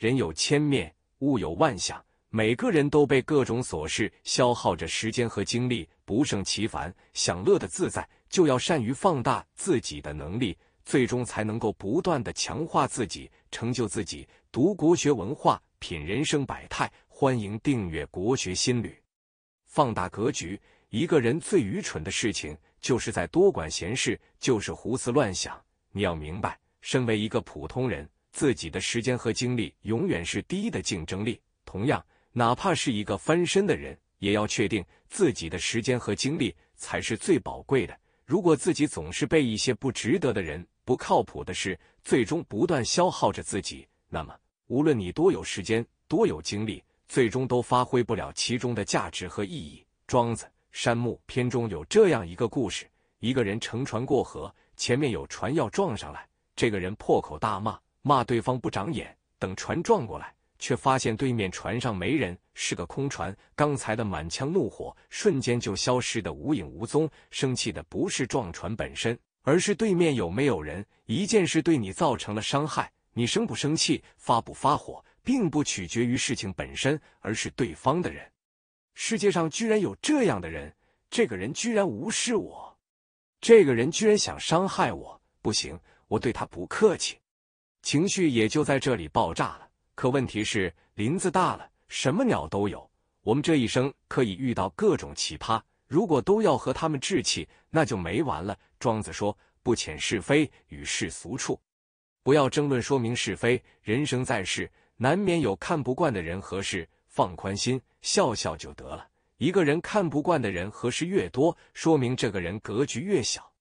人有千面，物有万象。每个人都被各种琐事消耗着时间和精力，不胜其烦。享乐的自在，就要善于放大自己的能力，最终才能够不断的强化自己，成就自己。读国学文化，品人生百态。欢迎订阅《国学新旅》。放大格局，一个人最愚蠢的事情就是在多管闲事，就是胡思乱想。你要明白，身为一个普通人。自己的时间和精力永远是第一的竞争力。同样，哪怕是一个翻身的人，也要确定自己的时间和精力才是最宝贵的。如果自己总是被一些不值得的人、不靠谱的事，最终不断消耗着自己，那么无论你多有时间、多有精力，最终都发挥不了其中的价值和意义。庄子《山木》篇中有这样一个故事：一个人乘船过河，前面有船要撞上来，这个人破口大骂。骂对方不长眼，等船撞过来，却发现对面船上没人，是个空船。刚才的满腔怒火瞬间就消失的无影无踪。生气的不是撞船本身，而是对面有没有人。一件事对你造成了伤害，你生不生气、发不发火，并不取决于事情本身，而是对方的人。世界上居然有这样的人！这个人居然无视我，这个人居然想伤害我！不行，我对他不客气。情绪也就在这里爆炸了。可问题是，林子大了，什么鸟都有。我们这一生可以遇到各种奇葩，如果都要和他们置气，那就没完了。庄子说：“不遣是非，与世俗处，不要争论，说明是非。人生在世，难免有看不惯的人和事，放宽心，笑笑就得了。一个人看不惯的人和事越多，说明这个人格局越小。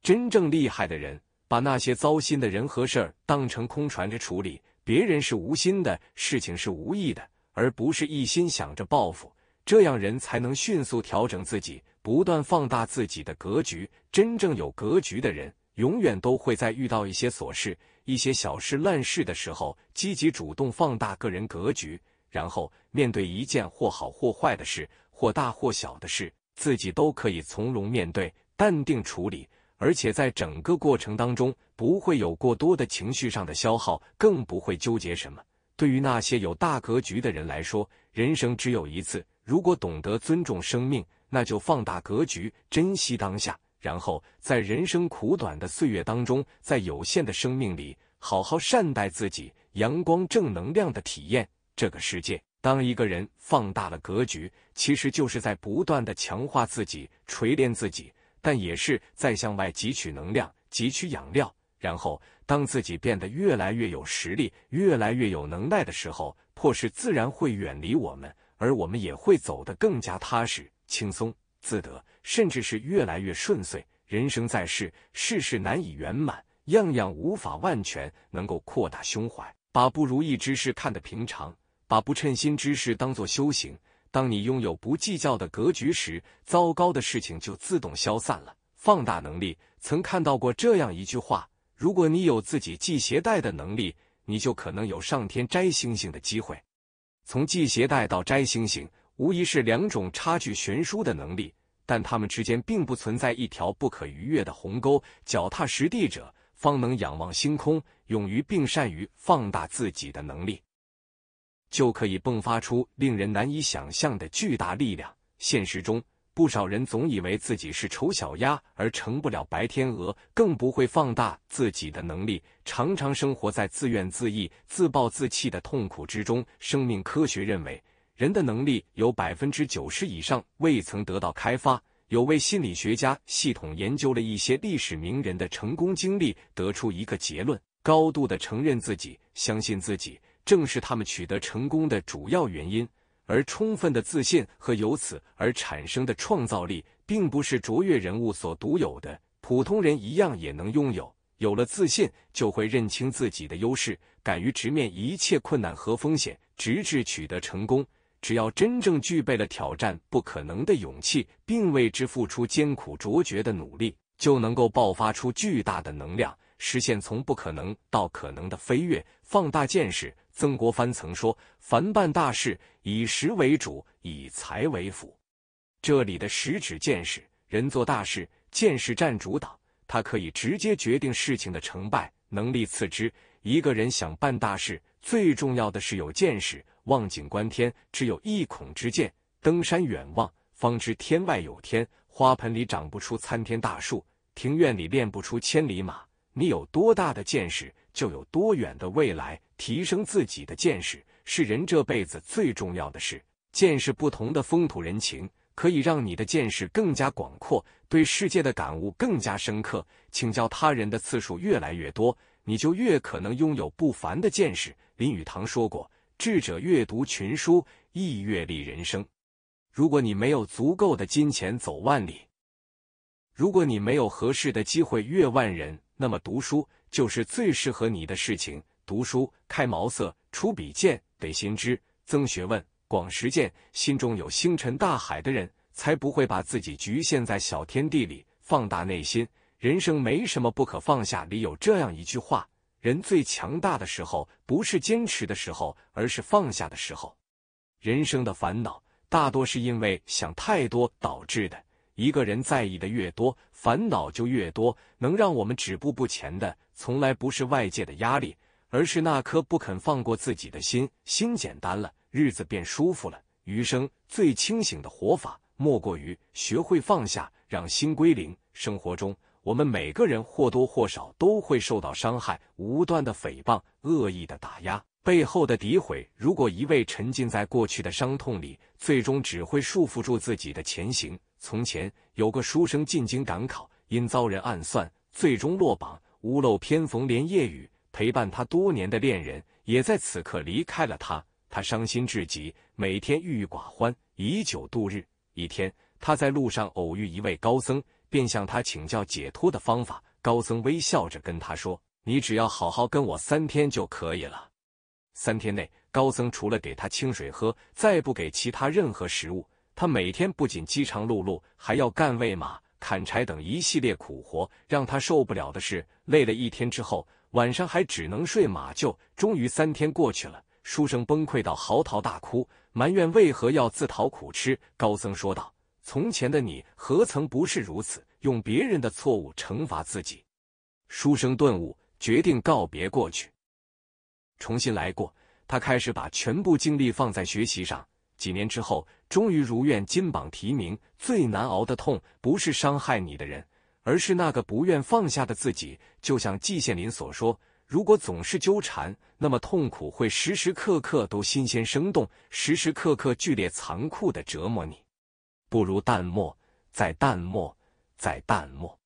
真正厉害的人。”把那些糟心的人和事儿当成空船着处理，别人是无心的，事情是无意的，而不是一心想着报复。这样人才能迅速调整自己，不断放大自己的格局。真正有格局的人，永远都会在遇到一些琐事、一些小事、烂事的时候，积极主动放大个人格局，然后面对一件或好或坏的事、或大或小的事，自己都可以从容面对、淡定处理。而且在整个过程当中，不会有过多的情绪上的消耗，更不会纠结什么。对于那些有大格局的人来说，人生只有一次，如果懂得尊重生命，那就放大格局，珍惜当下。然后在人生苦短的岁月当中，在有限的生命里，好好善待自己，阳光正能量的体验这个世界。当一个人放大了格局，其实就是在不断的强化自己，锤炼自己。但也是在向外汲取能量、汲取养料。然后，当自己变得越来越有实力、越来越有能耐的时候，破事自然会远离我们，而我们也会走得更加踏实、轻松、自得，甚至是越来越顺遂。人生在世，事事难以圆满，样样无法万全。能够扩大胸怀，把不如意之事看得平常，把不称心之事当作修行。当你拥有不计较的格局时，糟糕的事情就自动消散了。放大能力，曾看到过这样一句话：如果你有自己系鞋带的能力，你就可能有上天摘星星的机会。从系鞋带到摘星星，无疑是两种差距悬殊的能力，但它们之间并不存在一条不可逾越的鸿沟。脚踏实地者，方能仰望星空；勇于并善于放大自己的能力。就可以迸发出令人难以想象的巨大力量。现实中，不少人总以为自己是丑小鸭，而成不了白天鹅，更不会放大自己的能力，常常生活在自怨自艾、自暴自弃的痛苦之中。生命科学认为，人的能力有百分之九十以上未曾得到开发。有位心理学家系统研究了一些历史名人的成功经历，得出一个结论：高度的承认自己，相信自己。正是他们取得成功的主要原因，而充分的自信和由此而产生的创造力，并不是卓越人物所独有的，普通人一样也能拥有。有了自信，就会认清自己的优势，敢于直面一切困难和风险，直至取得成功。只要真正具备了挑战不可能的勇气，并为之付出艰苦卓绝的努力，就能够爆发出巨大的能量，实现从不可能到可能的飞跃，放大见识。曾国藩曾说：“凡办大事，以识为主，以才为辅。”这里的识指见识，人做大事，见识占主导，他可以直接决定事情的成败。能力次之。一个人想办大事，最重要的是有见识。望景观天，只有一孔之见；登山远望，方知天外有天。花盆里长不出参天大树，庭院里练不出千里马。你有多大的见识？就有多远的未来。提升自己的见识是人这辈子最重要的事。见识不同的风土人情，可以让你的见识更加广阔，对世界的感悟更加深刻。请教他人的次数越来越多，你就越可能拥有不凡的见识。林语堂说过：“智者阅读群书，亦阅历人生。”如果你没有足够的金钱走万里，如果你没有合适的机会阅万人。那么读书就是最适合你的事情。读书开茅塞，出笔见，得心知，增学问，广实践。心中有星辰大海的人，才不会把自己局限在小天地里。放大内心，人生没什么不可放下。里有这样一句话：人最强大的时候，不是坚持的时候，而是放下的时候。人生的烦恼，大多是因为想太多导致的。一个人在意的越多，烦恼就越多。能让我们止步不前的，从来不是外界的压力，而是那颗不肯放过自己的心。心简单了，日子便舒服了。余生最清醒的活法，莫过于学会放下，让心归零。生活中，我们每个人或多或少都会受到伤害，无端的诽谤，恶意的打压。背后的诋毁，如果一味沉浸在过去的伤痛里，最终只会束缚住自己的前行。从前有个书生进京赶考，因遭人暗算，最终落榜。屋漏偏逢连夜雨，陪伴他多年的恋人也在此刻离开了他。他伤心至极，每天郁郁寡欢，以酒度日。一天，他在路上偶遇一位高僧，便向他请教解脱的方法。高僧微笑着跟他说：“你只要好好跟我三天就可以了。”三天内，高僧除了给他清水喝，再不给其他任何食物。他每天不仅饥肠辘辘，还要干喂马、砍柴等一系列苦活。让他受不了的是，累了一天之后，晚上还只能睡马厩。终于，三天过去了，书生崩溃到嚎啕大哭，埋怨为何要自讨苦吃。高僧说道：“从前的你何曾不是如此？用别人的错误惩罚自己。”书生顿悟，决定告别过去。重新来过，他开始把全部精力放在学习上。几年之后，终于如愿金榜题名。最难熬的痛，不是伤害你的人，而是那个不愿放下的自己。就像季羡林所说：“如果总是纠缠，那么痛苦会时时刻刻都新鲜生动，时时刻刻剧烈残酷的折磨你。不如淡漠，再淡漠，再淡漠。”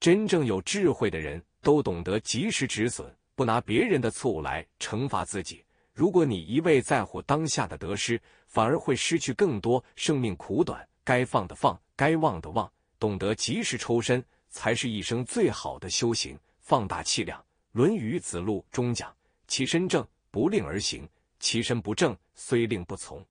真正有智慧的人都懂得及时止损。不拿别人的错误来惩罚自己。如果你一味在乎当下的得失，反而会失去更多。生命苦短，该放的放，该忘的忘，懂得及时抽身，才是一生最好的修行。放大气量，《论语》子路中讲：“其身正，不令而行；其身不正，虽令不从。”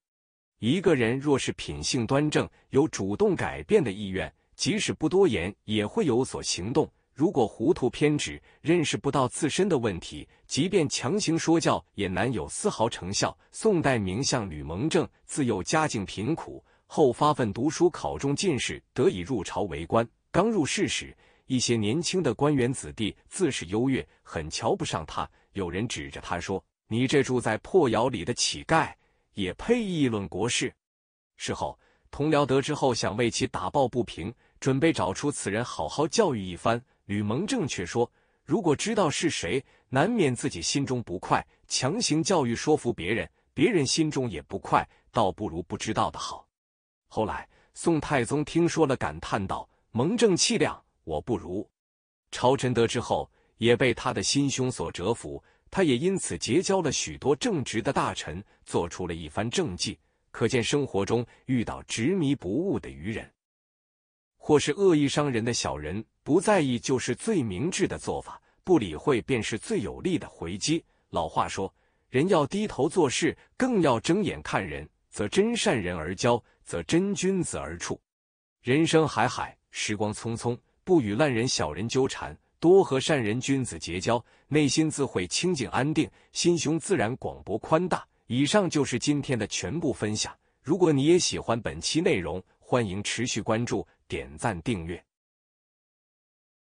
一个人若是品性端正，有主动改变的意愿，即使不多言，也会有所行动。如果糊涂偏执，认识不到自身的问题，即便强行说教，也难有丝毫成效。宋代名相吕蒙正自幼家境贫苦，后发奋读书，考中进士，得以入朝为官。刚入仕时，一些年轻的官员子弟自恃优越，很瞧不上他。有人指着他说：“你这住在破窑里的乞丐，也配议论国事？”事后，同僚得知后，想为其打抱不平，准备找出此人，好好教育一番。吕蒙正却说：“如果知道是谁，难免自己心中不快，强行教育说服别人，别人心中也不快，倒不如不知道的好。”后来，宋太宗听说了，感叹道：“蒙正气量，我不如。”朝臣得知后，也被他的心胸所折服。他也因此结交了许多正直的大臣，做出了一番政绩。可见生活中遇到执迷不悟的愚人。或是恶意伤人的小人，不在意就是最明智的做法，不理会便是最有力的回击。老话说：“人要低头做事，更要睁眼看人，则真善人而交，则真君子而处。”人生海海，时光匆匆，不与烂人小人纠缠，多和善人君子结交，内心自会清静安定，心胸自然广博宽大。以上就是今天的全部分享。如果你也喜欢本期内容，欢迎持续关注。点赞订阅。